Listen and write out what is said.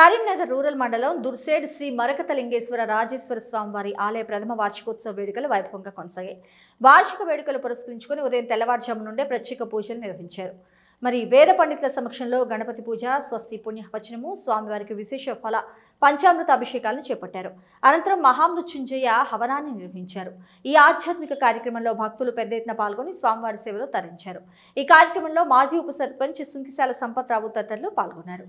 Karimnagar rural మండలం దుర్సేడ్ శ్రీ మరకత లింగేశ్వర రాజేశ్వర స్వామి వారి ఆలయ ప్రథమ వార్షికోత్సవ వేడుకలు వైభవంగా కొనసాగాయి వార్షిక వేడుకలు పురస్కరించుకుని ఉదయం తెల్లవారుజాము నుండే ప్రత్యేక పూజలు నిర్వహించారు మరి వేద పండితుల సమక్షంలో గణపతి పూజ స్వస్తి పుణ్యవచనము స్వామివారికి విశేష ఫల పంచామృత అభిషేకాలను చేపట్టారు అనంతరం మహామృత్యుంజయ హవనాన్ని నిర్వహించారు ఈ ఆధ్యాత్మిక కార్యక్రమంలో భక్తులు పెద్ద ఎత్తున పాల్గొని స్వామివారి సేవలో తరించారు ఈ కార్యక్రమంలో మాజీ ఉప సర్పంచ్ సుంకిశాల రావు తదితరులు పాల్గొన్నారు